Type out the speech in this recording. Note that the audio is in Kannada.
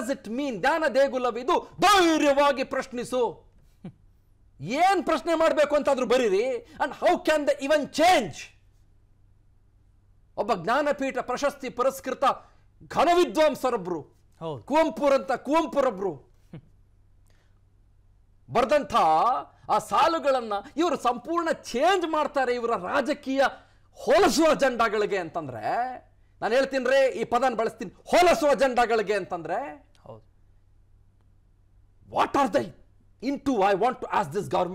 ಡಸ್ ಇಟ್ ಮೀನ್ ಜ್ಞಾನ ದೇಗುಲವಿದು ಧೈರ್ಯವಾಗಿ ಪ್ರಶ್ನಿಸು ಏನ್ ಪ್ರಶ್ನೆ ಮಾಡಬೇಕು ಅಂತಾದ್ರೂ ಬರೀರಿ and how can the even change ಒಬ್ಬ ಜ್ಞಾನಪೀಠ ಪ್ರಶಸ್ತಿ ಪುರಸ್ಕೃತ ಘನ ವಿದ್ವಾಂಸರೊಬ್ರು ಕುವೆಂಪುರ್ ಅಂತ ಕುವಂಪುರೊಬ್ರು ಬರೆದಂಥ ಆ ಸಾಲುಗಳನ್ನು ಇವರು ಸಂಪೂರ್ಣ ಚೇಂಜ್ ಮಾಡ್ತಾರೆ ಇವರ ರಾಜಕೀಯ ಹೊಲಸುವ ಅಜೆಂಡಾಗಳಿಗೆ ಅಂತಂದ್ರೆ ನಾನು ಹೇಳ್ತೀನಿ ರೀ ಈ ಪದನ ಬಳಸ್ತೀನಿ ಹೊಲಸುವ ಅಜೆಂಡಾಗಳಿಗೆ ಅಂತಂದ್ರೆ what are they into? I want to ask this government.